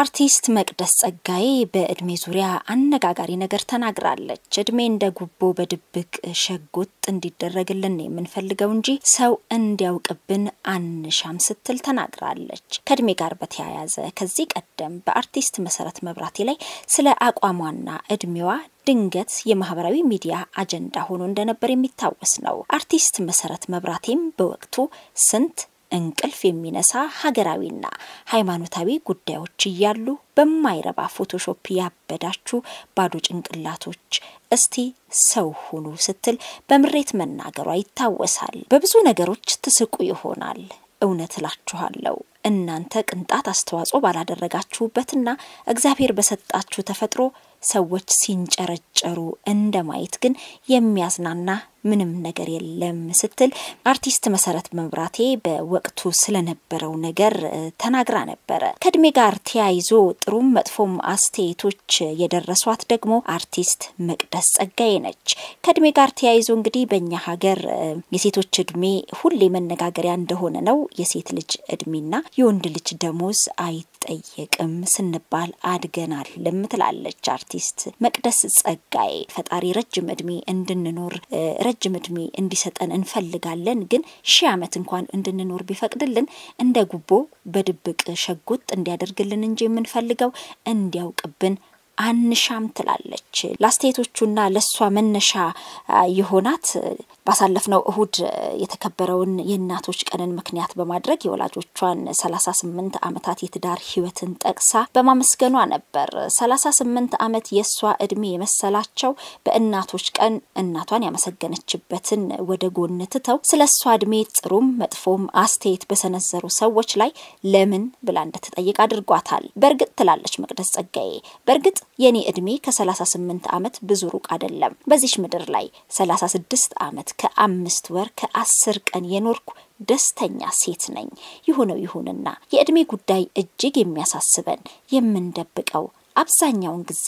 አርቲስት መቅደስ ጸጋዬ በእድሜ ዙሪያ አነጋጋሪ ነገር ተናግራለች። እድሜ እንደ ጉቦ በድብቅ ሸጎጥ እንዲደረግልን የምንፈልገው እንጂ ሰው እንዲያውቅብን አንሻም ስትል ተናግራለች። ከእድሜ ጋር በተያያዘ ከዚህ ቀደም በአርቲስት መሰረት መብራቴ ላይ ስለ አቋሟና እድሜዋ ድንገት የማህበራዊ ሚዲያ አጀንዳ ሆኖ እንደነበር የሚታወስ ነው። አርቲስት መሰረት መብራቴም በወቅቱ ስንት እንቅልፍ የሚነሳ ሀገራዊና ሃይማኖታዊ ጉዳዮች እያሉ በማይረባ ፎቶሾፕ ያበዳችሁ ባዶ ጭንቅላቶች እስቲ ሰው ሁኑ ስትል በምሬት መናገሯ ይታወሳል። በብዙ ነገሮች ትስቁ ይሆናል። እውነት እላችኋለሁ እናንተ ቅንጣት አስተዋጽኦ ባላደረጋችሁበትና እግዚአብሔር በሰጣችሁ ተፈጥሮ ሰዎች ሲንጨረጨሩ እንደ ማየት ግን የሚያዝናና ምንም ነገር የለም ስትል አርቲስት መሰረት መብራቴ በወቅቱ ስለነበረው ነገር ተናግራ ነበረ። ከእድሜ ጋር ተያይዞ ጥሩም መጥፎም አስተያየቶች የደረሷት ደግሞ አርቲስት መቅደስ ጸጋዬ ነች። ከእድሜ ጋር ተያይዞ እንግዲህ በእኛ ሀገር የሴቶች እድሜ ሁሌ መነጋገሪያ እንደሆነ ነው። የሴት ልጅ እድሜና የወንድ ልጅ ደሞዝ አይጠየቅም ስንባል አድገናልም ትላለች አርቲስት መቅደስ ጸጋዬ። ፈጣሪ ረጅም እድሜ እንድንኖር ረጅም እድሜ እንዲሰጠን እንፈልጋለን። ግን ሺህ ዓመት እንኳን እንድንኖር ቢፈቅድልን እንደ ጉቦ በድብቅ ሸጉጥ እንዲያደርግልን እንጂ የምንፈልገው እንዲያውቅብን አንሻም ትላለች። ለአስተያየቶቹና ለእሷ መነሻ የሆናት ባሳለፍነው እሁድ የተከበረውን የእናቶች ቀንን ምክንያት በማድረግ የወላጆቿን 38 ዓመታት የትዳር ህይወትን ጠቅሳ በማመስገኗ ነበር። 38 ዓመት የእሷ እድሜ የመሰላቸው በእናቶች ቀን እናቷን ያመሰገነችበትን ወደ ጎን ትተው ስለ እሷ እድሜ ጥሩም መጥፎም አስተያየት በሰነዘሩ ሰዎች ላይ ለምን ብላ እንደተጠየቅ አድርጓታል። በእርግጥ ትላለች መቅደስ ጸጋዬ በእርግጥ የኔ እድሜ ከ38 ዓመት ብዙ ሩቅ አይደለም። በዚሽ ምድር ላይ 36 ዓመት ከአምስት ወር ከአስር ቀን የኖርኩ ደስተኛ ሴት ነኝ። ይሁነው ይሁንና የእድሜ ጉዳይ እጅግ የሚያሳስበን የምንደብቀው አብዛኛውን ጊዜ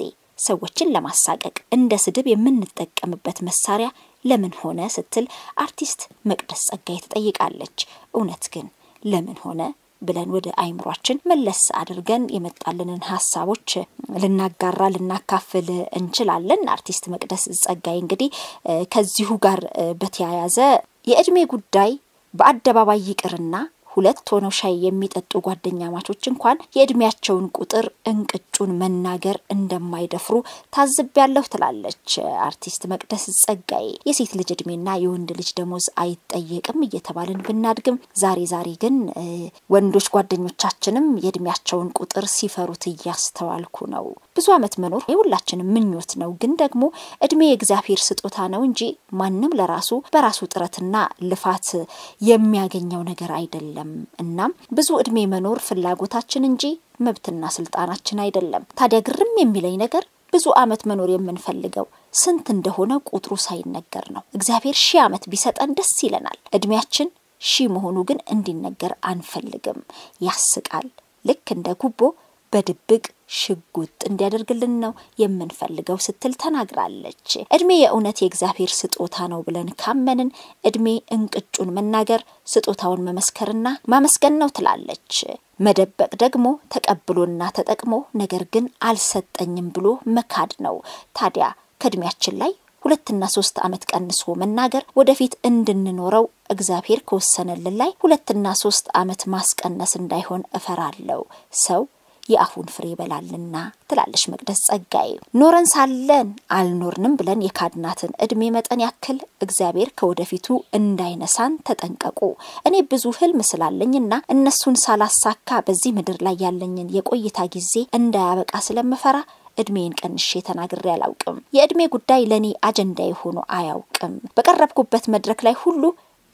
ሰዎችን ለማሳቀቅ እንደ ስድብ የምንጠቀምበት መሳሪያ ለምን ሆነ ስትል አርቲስት መቅደስ ጸጋዬ ትጠይቃለች። እውነት ግን ለምን ሆነ ብለን ወደ አይምሯችን መለስ አድርገን የመጣልንን ሀሳቦች ልናጋራ ልናካፍል እንችላለን። አርቲስት መቅደስ ጸጋይ እንግዲህ ከዚሁ ጋር በተያያዘ የእድሜ ጉዳይ በአደባባይ ይቅርና ሁለት ሆነው ሻይ የሚጠጡ ጓደኛ ማቾች እንኳን የእድሜያቸውን ቁጥር እንቅጩን መናገር እንደማይደፍሩ ታዝቤያለሁ ትላለች አርቲስት መቅደስ ጸጋዬ። የሴት ልጅ እድሜና የወንድ ልጅ ደሞዝ አይጠየቅም እየተባልን ብናድግም ዛሬ ዛሬ ግን ወንዶች ጓደኞቻችንም የእድሜያቸውን ቁጥር ሲፈሩት እያስተዋልኩ ነው። ብዙ ዓመት መኖር የሁላችንም ምኞት ነው። ግን ደግሞ እድሜ የእግዚአብሔር ስጦታ ነው እንጂ ማንም ለራሱ በራሱ ጥረትና ልፋት የሚያገኘው ነገር አይደለም። የለም። እናም ብዙ እድሜ መኖር ፍላጎታችን እንጂ መብትና ስልጣናችን አይደለም። ታዲያ ግርም የሚለኝ ነገር ብዙ አመት መኖር የምንፈልገው ስንት እንደሆነ ቁጥሩ ሳይነገር ነው። እግዚአብሔር ሺህ አመት ቢሰጠን ደስ ይለናል። እድሜያችን ሺህ መሆኑ ግን እንዲነገር አንፈልግም። ያስቃል። ልክ እንደ ጉቦ በድብቅ ሽጉጥ እንዲያደርግልን ነው የምንፈልገው ስትል ተናግራለች። እድሜ የእውነት የእግዚአብሔር ስጦታ ነው ብለን ካመንን እድሜ እንቅጩን መናገር ስጦታውን መመስከርና ማመስገን ነው ትላለች። መደበቅ ደግሞ ተቀብሎና ተጠቅሞ ነገር ግን አልሰጠኝም ብሎ መካድ ነው። ታዲያ ከእድሜያችን ላይ ሁለትና ሶስት ዓመት ቀንሶ መናገር ወደፊት እንድንኖረው እግዚአብሔር ከወሰነልን ላይ ሁለትና ሶስት ዓመት ማስቀነስ እንዳይሆን እፈራለሁ ሰው የአፉን ፍሬ ይበላልና ትላለች መቅደስ ጸጋዬ። ኖረን ሳለን አልኖርንም ብለን የካድናትን እድሜ መጠን ያክል እግዚአብሔር ከወደፊቱ እንዳይነሳን ተጠንቀቁ። እኔ ብዙ ህልም ስላለኝና እነሱን ሳላሳካ በዚህ ምድር ላይ ያለኝን የቆይታ ጊዜ እንዳያበቃ ስለምፈራ እድሜን ቀንሼ ተናግሬ አላውቅም። የእድሜ ጉዳይ ለእኔ አጀንዳ የሆኑ አያውቅም። በቀረብኩበት መድረክ ላይ ሁሉ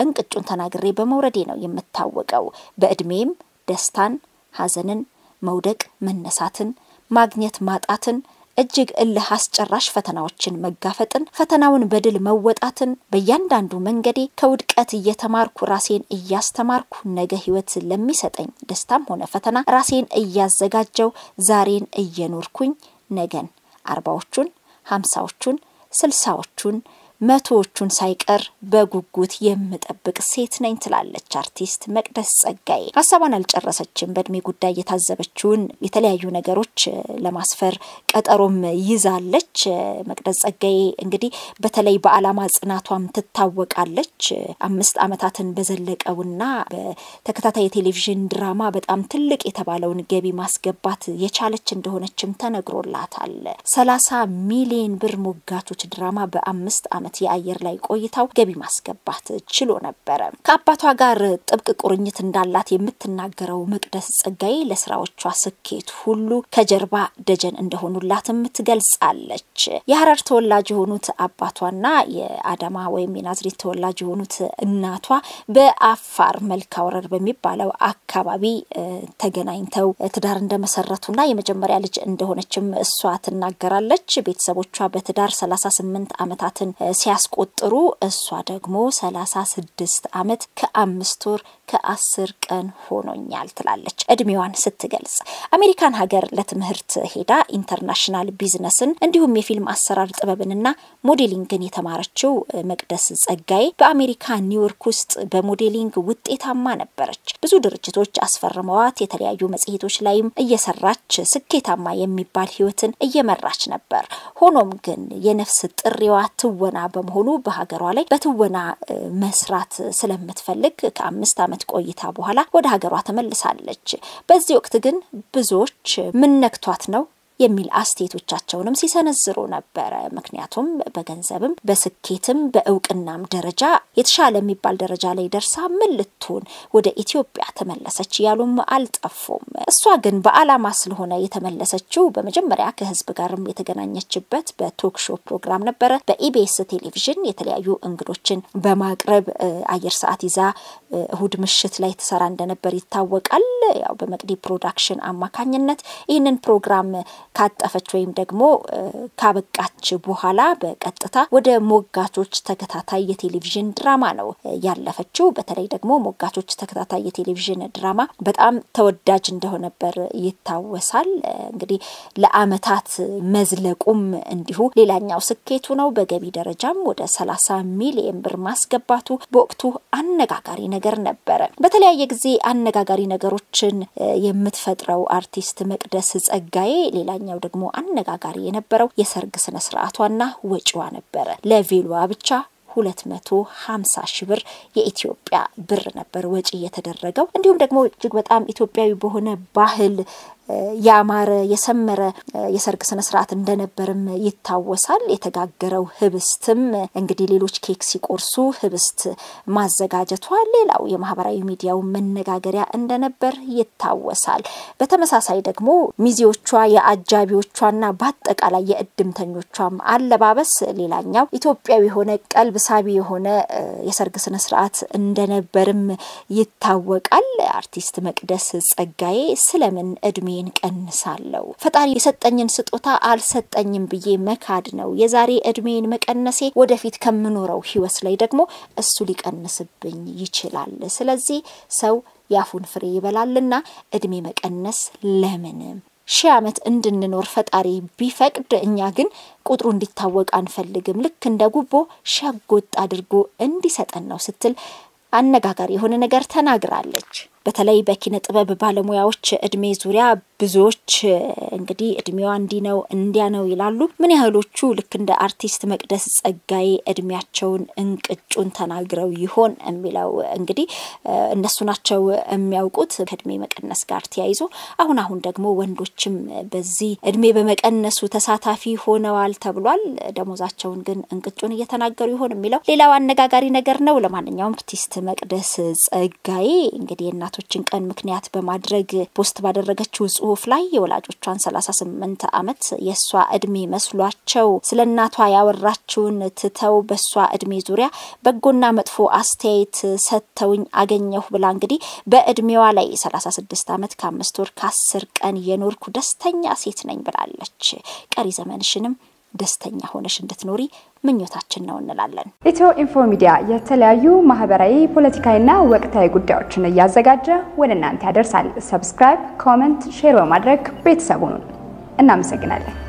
እንቅጩን ተናግሬ በመውረዴ ነው የምታወቀው። በእድሜም ደስታን፣ ሀዘንን መውደቅ መነሳትን፣ ማግኘት ማጣትን፣ እጅግ እልህ አስጨራሽ ፈተናዎችን መጋፈጥን፣ ፈተናውን በድል መወጣትን፣ በእያንዳንዱ መንገዴ ከውድቀት እየተማርኩ ራሴን እያስተማርኩ ነገ ህይወት ለሚሰጠኝ ደስታም ሆነ ፈተና ራሴን እያዘጋጀው ዛሬን እየኖርኩኝ ነገን አርባዎቹን፣ ሀምሳዎቹን፣ ስልሳዎቹን መቶዎቹን ሳይቀር በጉጉት የምጠብቅ ሴት ነኝ ትላለች አርቲስት መቅደስ ጸጋዬ። ሀሳቧን አልጨረሰችም። በእድሜ ጉዳይ የታዘበችውን የተለያዩ ነገሮች ለማስፈር ቀጠሮም ይዛለች። መቅደስ ጸጋዬ እንግዲህ በተለይ በዓላማ ጽናቷም ትታወቃለች። አምስት ዓመታትን በዘለቀውና በተከታታይ የቴሌቪዥን ድራማ በጣም ትልቅ የተባለውን ገቢ ማስገባት የቻለች እንደሆነችም ተነግሮላታል። ሰላሳ ሚሊዮን ብር ሞጋቾች ድራማ በአምስት ዓመት የአየር ላይ ቆይታው ገቢ ማስገባት ችሎ ነበረ። ከአባቷ ጋር ጥብቅ ቁርኝት እንዳላት የምትናገረው መቅደስ ጸጋዬ ለስራዎቿ ስኬት ሁሉ ከጀርባ ደጀን እንደሆኑላትም ትገልጻለች። የሀረር ተወላጅ የሆኑት አባቷና የአዳማ ወይም የናዝሬት ተወላጅ የሆኑት እናቷ በአፋር መልካ ወረር በሚባለው አካባቢ ተገናኝተው ትዳር እንደመሰረቱና የመጀመሪያ ልጅ እንደሆነችም እሷ ትናገራለች። ቤተሰቦቿ በትዳር 38 ዓመታትን ሲያስቆጥሩ እሷ ደግሞ 36 አመት ከአምስት ወር ከአስር ቀን ሆኖኛል ትላለች እድሜዋን ስትገልጽ። አሜሪካን ሀገር ለትምህርት ሄዳ ኢንተርናሽናል ቢዝነስን እንዲሁም የፊልም አሰራር ጥበብንና ሞዴሊንግን የተማረችው መቅደስ ጸጋዬ በአሜሪካ ኒውዮርክ ውስጥ በሞዴሊንግ ውጤታማ ነበረች። ብዙ ድርጅቶች አስፈርመዋት የተለያዩ መጽሔቶች ላይም እየሰራች ስኬታማ የሚባል ህይወትን እየመራች ነበር። ሆኖም ግን የነፍስ ጥሪዋ ትወና በመሆኑ በሀገሯ ላይ በትወና መስራት ስለምትፈልግ ከአምስት ዓመት ዓመት ቆይታ በኋላ ወደ ሀገሯ ተመልሳለች። በዚህ ወቅት ግን ብዙዎች ምነክቷት ነው የሚል አስተያየቶቻቸውንም ሲሰነዝሩ ነበረ። ምክንያቱም በገንዘብም በስኬትም በእውቅናም ደረጃ የተሻለ የሚባል ደረጃ ላይ ደርሳ ምን ልትሆን ወደ ኢትዮጵያ ተመለሰች ያሉም አልጠፉም። እሷ ግን በዓላማ ስለሆነ የተመለሰችው በመጀመሪያ ከህዝብ ጋርም የተገናኘችበት በቶክሾ ፕሮግራም ነበረ። በኢቢኤስ ቴሌቪዥን የተለያዩ እንግዶችን በማቅረብ አየር ሰዓት ይዛ እሁድ ምሽት ላይ ትሰራ እንደነበር ይታወቃል። ያው በመቅዲ ፕሮዳክሽን አማካኝነት ይህንን ፕሮግራም ካጠፈች ወይም ደግሞ ካበቃች በኋላ በቀጥታ ወደ ሞጋቾች ተከታታይ የቴሌቪዥን ድራማ ነው ያለፈችው። በተለይ ደግሞ ሞጋቾች ተከታታይ የቴሌቪዥን ድራማ በጣም ተወዳጅ እንደሆነበር ይታወሳል። እንግዲህ ለአመታት መዝለቁም እንዲሁ ሌላኛው ስኬቱ ነው። በገቢ ደረጃም ወደ ሰላሳ ሚሊየን ብር ማስገባቱ በወቅቱ አነጋጋሪ ነገር ነገር ነበረ። በተለያየ ጊዜ አነጋጋሪ ነገሮችን የምትፈጥረው አርቲስት መቅደስ ጸጋዬ፣ ሌላኛው ደግሞ አነጋጋሪ የነበረው የሰርግ ስነ ስርዓቷና ወጪዋ ነበረ። ለቬሏ ብቻ 250 ሺ ብር የኢትዮጵያ ብር ነበር ወጪ የተደረገው። እንዲሁም ደግሞ እጅግ በጣም ኢትዮጵያዊ በሆነ ባህል ያማረ የሰመረ የሰርግ ስነ ስርዓት እንደነበርም ይታወሳል። የተጋገረው ህብስትም እንግዲህ ሌሎች ኬክ ሲቆርሱ ህብስት ማዘጋጀቷ ሌላው የማህበራዊ ሚዲያው መነጋገሪያ እንደነበር ይታወሳል። በተመሳሳይ ደግሞ ሚዜዎቿ የአጃቢዎቿና በአጠቃላይ የእድምተኞቿም አለባበስ ሌላኛው ኢትዮጵያዊ የሆነ ቀልብ ሳቢ የሆነ የሰርግ ስነ ስርዓት እንደነበርም ይታወቃል። አርቲስት መቅደስ ጸጋዬ ስለምን እድሜ መከራዬን ቀንሳለሁ። ፈጣሪ የሰጠኝን ስጦታ አልሰጠኝም ብዬ መካድ ነው። የዛሬ እድሜን መቀነሴ ወደፊት ከምኖረው ህይወት ላይ ደግሞ እሱ ሊቀንስብኝ ይችላል። ስለዚህ ሰው ያፉን ፍሬ ይበላልና እድሜ መቀነስ ለምንም ሺህ ዓመት እንድንኖር ፈጣሪ ቢፈቅድ እኛ ግን ቁጥሩ እንዲታወቅ አንፈልግም። ልክ እንደ ጉቦ ሸጎጥ አድርጎ እንዲሰጠን ነው ስትል አነጋጋሪ የሆነ ነገር ተናግራለች። በተለይ በኪነ ጥበብ ባለሙያዎች እድሜ ዙሪያ ብዙዎች እንግዲህ እድሜዋ እንዲህ ነው እንዲያ ነው ይላሉ። ምን ያህሎቹ ልክ እንደ አርቲስት መቅደስ ጸጋዬ እድሜያቸውን እንቅጩን ተናግረው ይሆን የሚለው እንግዲህ እነሱ ናቸው የሚያውቁት ከእድሜ መቀነስ ጋር ተያይዞ አሁን አሁን ደግሞ ወንዶችም በዚህ እድሜ በመቀነሱ ተሳታፊ ሆነዋል ተብሏል። ደሞዛቸውን ግን እንቅጩን እየተናገሩ ይሆን የሚለው ሌላው አነጋጋሪ ነገር ነው። ለማንኛውም አርቲስት መቅደስ ጸጋዬ እንግዲህ እና። የእናቶችን ቀን ምክንያት በማድረግ ፖስት ባደረገችው ጽሁፍ ላይ የወላጆቿን 38 ዓመት የእሷ እድሜ መስሏቸው ስለ እናቷ ያወራችውን ትተው በእሷ እድሜ ዙሪያ በጎና መጥፎ አስተያየት ሰጥተውኝ አገኘሁ ብላ እንግዲህ በእድሜዋ ላይ 36 ዓመት ከአምስት ወር ከአስር ቀን የኖርኩ ደስተኛ ሴት ነኝ ብላለች። ቀሪ ዘመንሽንም ደስተኛ ሆነሽ እንድትኖሪ ምኞታችን ነው እንላለን። ኢትዮ ኢንፎ ሚዲያ የተለያዩ ማህበራዊ፣ ፖለቲካዊና ወቅታዊ ጉዳዮችን እያዘጋጀ ወደ እናንተ ያደርሳል። ሰብስክራይብ፣ ኮመንት፣ ሼር በማድረግ ቤተሰቡን እናመሰግናለን።